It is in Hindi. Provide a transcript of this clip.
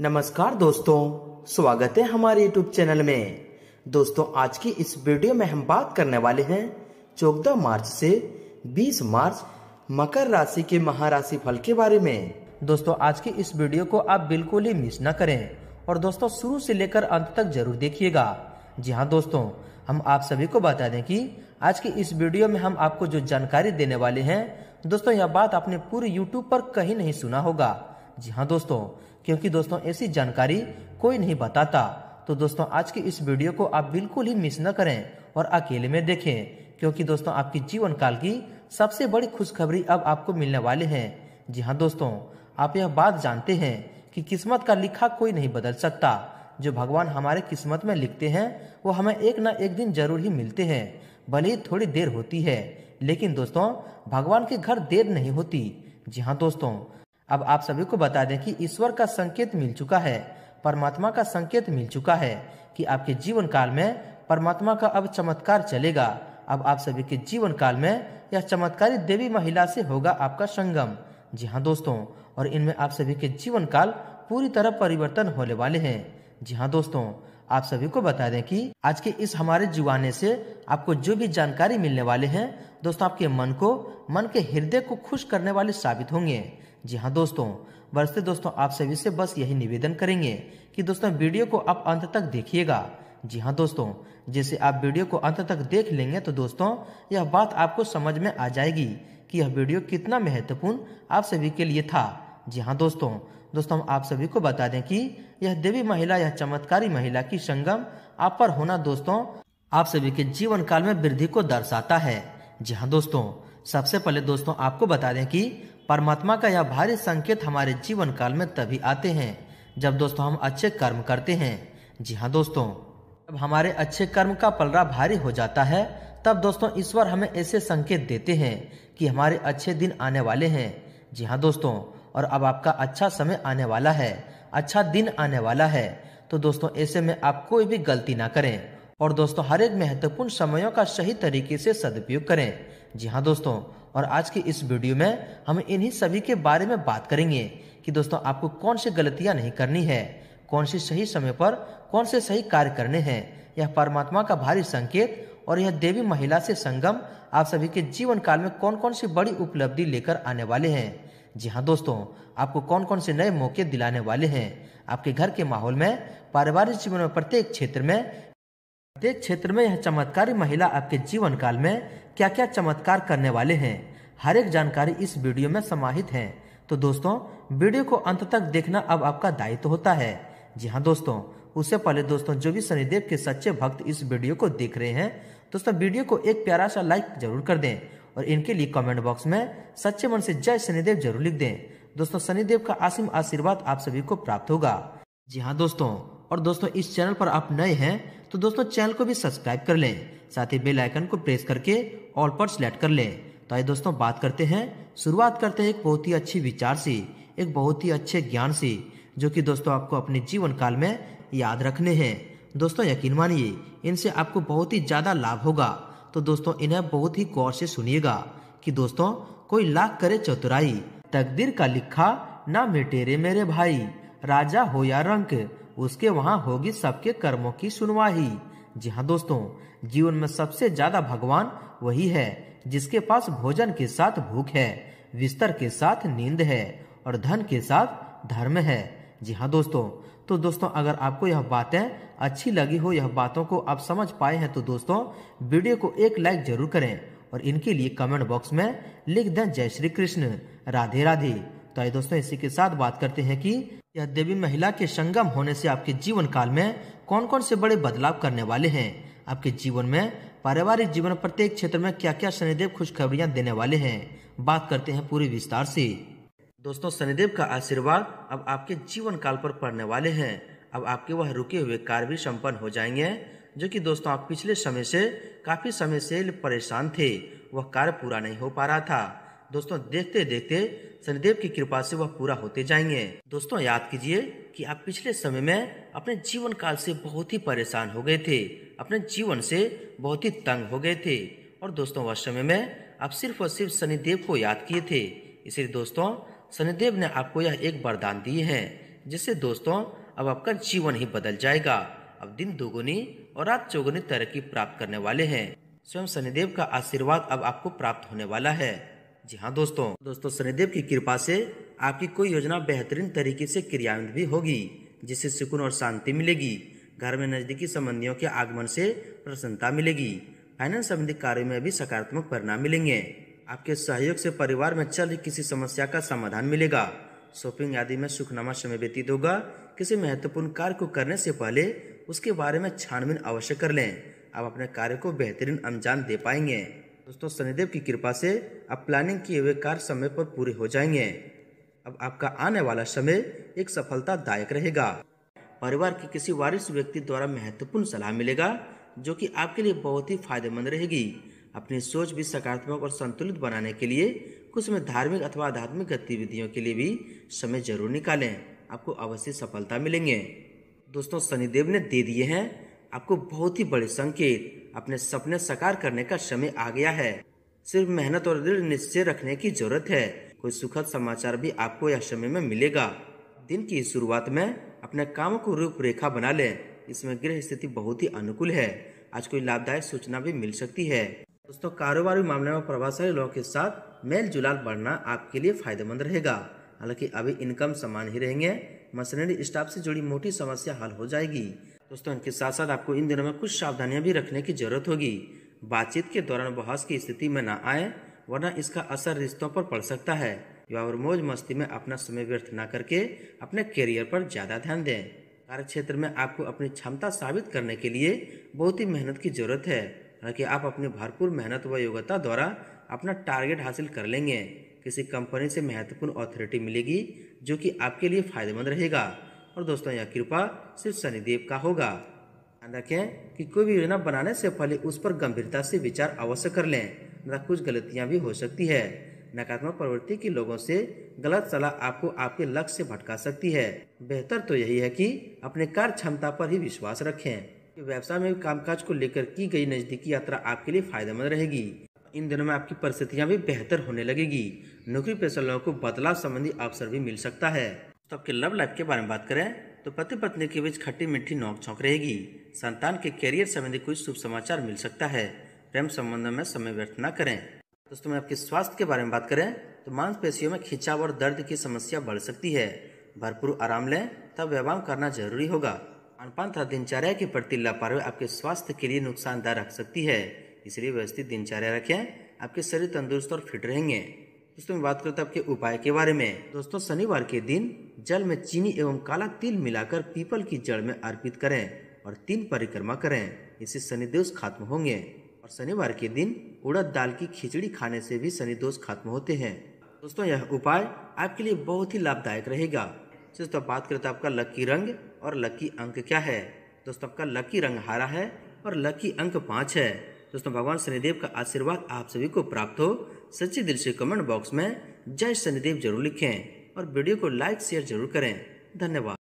नमस्कार दोस्तों स्वागत है हमारे YouTube चैनल में दोस्तों आज की इस वीडियो में हम बात करने वाले हैं चौदह मार्च से 20 मार्च मकर राशि के महाराशि फल के बारे में दोस्तों आज की इस वीडियो को आप बिल्कुल ही मिस ना करें और दोस्तों शुरू से लेकर अंत तक जरूर देखिएगा जी हाँ दोस्तों हम आप सभी को बता दें कि आज की इस वीडियो में हम आपको जो जानकारी देने वाले हैं दोस्तों यह बात आपने पूरे यूट्यूब पर कहीं नहीं सुना होगा जी हाँ दोस्तों क्योंकि दोस्तों ऐसी जानकारी कोई नहीं बताता तो दोस्तों आज की इस वीडियो को आप बिल्कुल ही मिस न करें और अकेले में देखें क्योंकि दोस्तों आपकी जीवन काल की सबसे बड़ी खुशखबरी अब आपको मिलने वाले है जी हाँ दोस्तों आप यह बात जानते हैं कि किस्मत का लिखा कोई नहीं बदल सकता जो भगवान हमारे किस्मत में लिखते हैं वो हमें एक ना एक दिन जरूर ही मिलते हैं भले ही थोड़ी देर होती है लेकिन दोस्तों भगवान के घर देर नहीं होती जी हाँ दोस्तों अब आप सभी को बता दें कि ईश्वर का संकेत मिल चुका है परमात्मा का संकेत मिल चुका है कि आपके जीवन काल में परमात्मा का अब चमत्कार चलेगा अब आप सभी के जीवन काल में यह चमत्कारी देवी महिला से होगा आपका संगम जी हाँ दोस्तों और इनमें आप सभी के जीवन काल पूरी तरह परिवर्तन होने वाले हैं जी हाँ दोस्तों आप सभी को बता दें कि आज के इस हमारे जुआने से आपको जो भी जानकारी मिलने वाले हैं दोस्तों आपके मन को मन के हृदय को खुश करने वाले साबित होंगे जी हाँ दोस्तों वर्षे दोस्तों आप सभी से बस यही निवेदन करेंगे कि दोस्तों वीडियो को आप अंत तक देखिएगा जी हाँ दोस्तों जैसे आप वीडियो को अंत तक देख लेंगे तो दोस्तों यह बात आपको समझ में आ जाएगी कि यह वीडियो कितना महत्वपूर्ण आप सभी के लिए था जी हाँ दोस्तों दोस्तों आप सभी को बता दें कि यह देवी महिला यह चमत्कारी महिला की संगम आप पर होना दोस्तों आप सभी के जीवन काल में वृद्धि को दर्शाता है जी हाँ दोस्तों सबसे पहले दोस्तों आपको बता दें कि परमात्मा का यह भारी संकेत हमारे जीवन काल में तभी आते हैं जब दोस्तों हम अच्छे कर्म करते हैं जी हाँ दोस्तों जब हमारे अच्छे कर्म का पलरा भारी हो जाता है तब दोस्तों ईश्वर हमें ऐसे संकेत देते हैं कि हमारे अच्छे दिन आने वाले हैं जी हाँ दोस्तों और अब आपका अच्छा समय आने वाला है अच्छा दिन आने वाला है तो दोस्तों ऐसे में आप कोई भी गलती ना करें और दोस्तों हर एक महत्वपूर्ण समयों का सही तरीके से सदुपयोग करें जी हाँ दोस्तों और आज के इस वीडियो में हम इन्हीं सभी के बारे में बात करेंगे कि दोस्तों आपको कौन सी गलतियां नहीं करनी है कौन सी सही समय पर कौन से सही कार्य करने हैं यह परमात्मा का भारी संकेत और यह देवी महिला से संगम आप सभी के जीवन काल में कौन कौन सी बड़ी उपलब्धि लेकर आने वाले हैं जी हाँ दोस्तों आपको कौन कौन से नए मौके दिलाने वाले हैं आपके घर के माहौल में पारिवारिक जीवन में प्रत्येक क्षेत्र में प्रत्येक क्षेत्र में यह चमत्कारी महिला आपके जीवन काल में क्या क्या चमत्कार करने वाले हैं हर एक जानकारी इस वीडियो में समाहित है तो दोस्तों वीडियो को अंत तक देखना अब आपका दायित्व तो होता है जी हाँ दोस्तों उससे पहले दोस्तों जो भी शनिदेव के सच्चे भक्त इस वीडियो को देख रहे हैं दोस्तों वीडियो को एक प्यारा सा लाइक जरूर कर दें और इनके लिए कमेंट बॉक्स में सच्चे मन से जय शनिदेव जरूर लिख दें दोस्तों शनिदेव का असीम आशीर्वाद आप सभी को प्राप्त होगा जी हाँ दोस्तों और दोस्तों इस चैनल पर आप नए हैं तो दोस्तों चैनल को भी सब्सक्राइब कर लें साथ ही बेल आइकन को प्रेस करके ऑल पर सिलेक्ट कर लें तो आइए दोस्तों बात करते हैं शुरुआत करते हैं एक बहुत ही अच्छी विचार से एक बहुत ही अच्छे ज्ञान से जो कि दोस्तों आपको अपने जीवन काल में याद रखने हैं दोस्तों यकीन मानिए इनसे आपको बहुत ही ज़्यादा लाभ होगा तो दोस्तों इन्हें बहुत ही गौर से सुनिएगा कि दोस्तों कोई लाख करे चतुराई तकदीर का लिखा ना मिटेरे मेरे भाई राजा हो या रंक उसके वहां होगी सबके कर्मों की सुनवाई जी हाँ दोस्तों जीवन में सबसे ज्यादा भगवान वही है जिसके पास भोजन के साथ भूख है विस्तर के साथ नींद है और धन के साथ धर्म है जी हाँ दोस्तों तो दोस्तों अगर आपको यह बातें अच्छी लगी हो यह बातों को आप समझ पाए हैं तो दोस्तों वीडियो को एक लाइक जरूर करें और इनके लिए कमेंट बॉक्स में लिख दें जय श्री कृष्ण राधे राधे तो आइए दोस्तों इसी के साथ बात करते हैं कि यह देवी महिला के संगम होने से आपके जीवन काल में कौन कौन से बड़े बदलाव करने वाले हैं आपके जीवन में पारिवारिक जीवन प्रत्येक क्षेत्र में क्या क्या शनिदेव खुशखबरियां देने वाले हैं बात करते हैं पूरे विस्तार से दोस्तों शनिदेव का आशीर्वाद अब आपके जीवन काल पर पड़ने वाले हैं अब आपके वह रुके हुए कार्य भी संपन्न हो जाएंगे जो कि दोस्तों आप पिछले समय से काफ़ी समय से परेशान थे वह कार्य पूरा नहीं हो पा रहा था दोस्तों देखते देखते शनिदेव की कृपा से वह पूरा होते जाएंगे दोस्तों याद कीजिए कि आप पिछले समय में अपने जीवन काल से बहुत ही परेशान हो गए थे अपने जीवन से बहुत ही तंग हो गए थे और दोस्तों वह समय में आप सिर्फ और सिर्फ शनिदेव को याद किए थे इसलिए दोस्तों शनिदेव ने आपको यह एक वरदान दिए हैं जिससे दोस्तों अब आपका जीवन ही बदल जाएगा अब दिन दोगुनी और रात चौगुनी तरक्की प्राप्त करने वाले हैं स्वयं शनिदेव का आशीर्वाद अब आपको प्राप्त होने वाला है जी हाँ दोस्तों दोस्तों शनिदेव की कृपा से आपकी कोई योजना बेहतरीन तरीके से क्रियान्वित भी होगी जिससे सुकून और शांति मिलेगी घर में नज़दीकी संबंधियों के आगमन से प्रसन्नता मिलेगी फाइनेंस संबंधी कार्यों में भी सकारात्मक परिणाम मिलेंगे आपके सहयोग से परिवार में चल रही किसी समस्या का समाधान मिलेगा शॉपिंग आदि में सुखनामा समय व्यतीत होगा किसी महत्वपूर्ण कार्य को करने से पहले उसके बारे में छानबीन अवश्य कर लें आप अपने कार्य को बेहतरीन अंजाम दे पाएंगे दोस्तों शनिदेव की कृपा से आप प्लानिंग किए हुए कार्य समय पर पूरे हो जाएंगे अब आपका आने वाला समय एक सफलतादायक रहेगा परिवार के किसी वारिस व्यक्ति द्वारा महत्वपूर्ण सलाह मिलेगा जो कि आपके लिए बहुत ही फायदेमंद रहेगी अपनी सोच भी सकारात्मक और संतुलित बनाने के लिए कुछ समय धार्मिक अथवा आध्यात्मिक गतिविधियों के लिए भी समय जरूर निकालें आपको अवश्य सफलता मिलेंगे दोस्तों शनिदेव ने दे दिए हैं आपको बहुत ही बड़े संकेत अपने सपने साकार करने का समय आ गया है सिर्फ मेहनत और दृढ़ निश्चय रखने की जरूरत है कोई सुखद समाचार भी आपको यह समय में मिलेगा दिन की शुरुआत में अपने कामों को रूपरेखा बना लें इसमें गृह स्थिति बहुत ही अनुकूल है आज कोई लाभदायक सूचना भी मिल सकती है दोस्तों कारोबारी मामले में प्रभावशाली लोगों के साथ मेल जुलाल बढ़ना आपके लिए फायदेमंद रहेगा हालांकि अभी इनकम समान ही रहेंगे मशीनरी स्टाफ से जुड़ी मोटी समस्या हल हो जाएगी दोस्तों इनके साथ साथ आपको इन दिनों में कुछ सावधानियाँ भी रखने की जरूरत होगी बातचीत के दौरान बहस की स्थिति में ना आए वरना इसका असर रिश्तों पर पड़ सकता है युवा और मौज मस्ती में अपना समय व्यर्थ न करके अपने करियर पर ज़्यादा ध्यान दें कार्य क्षेत्र में आपको अपनी क्षमता साबित करने के लिए बहुत ही मेहनत की ज़रूरत है हालांकि आप अपनी भरपूर मेहनत व योग्यता द्वारा अपना टारगेट हासिल कर लेंगे किसी कंपनी से महत्वपूर्ण अथॉरिटी मिलेगी जो कि आपके लिए फ़ायदेमंद रहेगा और दोस्तों यह कृपा सिर्फ शनिदेव का होगा ध्यान रखें कि कोई भी योजना बनाने से पहले उस पर गंभीरता से विचार अवश्य कर लें न कुछ गलतियां भी हो सकती है नकारात्मक प्रवृत्ति के लोगों से गलत सलाह आपको आपके लक्ष्य से भटका सकती है बेहतर तो यही है कि अपने कार्य क्षमता पर ही विश्वास रखें व्यवसाय में कामकाज को लेकर की गई नज़दीकी यात्रा आपके लिए फायदेमंद रहेगी इन दिनों में आपकी परिस्थितियाँ भी बेहतर होने लगेगी नौकरी पेशा लोगों को बदलाव संबंधी अवसर भी मिल सकता है तो आपके लव लाइफ के बारे में बात करें तो पति पत्नी के बीच खट्टी मीठी नोक छोंक रहेगी संतान के करियर संबंधी कोई शुभ समाचार मिल सकता है प्रेम संबंध में समय व्यर्थ न करें दोस्तों में आपके स्वास्थ्य के बारे में बात करें तो मांसपेशियों में खिंचाव और दर्द की समस्या बढ़ सकती है भरपूर आराम लें तब व्यायाम करना जरूरी होगा खानपान तथा दिनचर्या के प्रति लापरवाही आपके स्वास्थ्य के लिए नुकसानदायक रख सकती है इसलिए व्यवस्थित दिनचर्या रखें आपके शरीर तंदुरुस्त और फिट रहेंगे दोस्तों मैं बात करता हूँ आपके उपाय के बारे में दोस्तों शनिवार के दिन जल में चीनी एवं काला तिल मिलाकर पीपल की जड़ में अर्पित करें और तीन परिक्रमा करें इससे शनि दोष खत्म होंगे और शनिवार के दिन उड़द दाल की खिचड़ी खाने से भी शनि दोष खत्म होते हैं दोस्तों यह उपाय आपके लिए बहुत ही लाभदायक रहेगा दोस्तों बात करते हैं तो आपका लकी रंग और लकी अंक क्या है दोस्तों आपका लकी रंग हरा है और लकी अंक पाँच है दोस्तों भगवान शनिदेव का आशीर्वाद आप सभी को प्राप्त हो सच्चे दिल से कमेंट बॉक्स में जय शनिदेव जरूर लिखें और वीडियो को लाइक शेयर जरूर करें धन्यवाद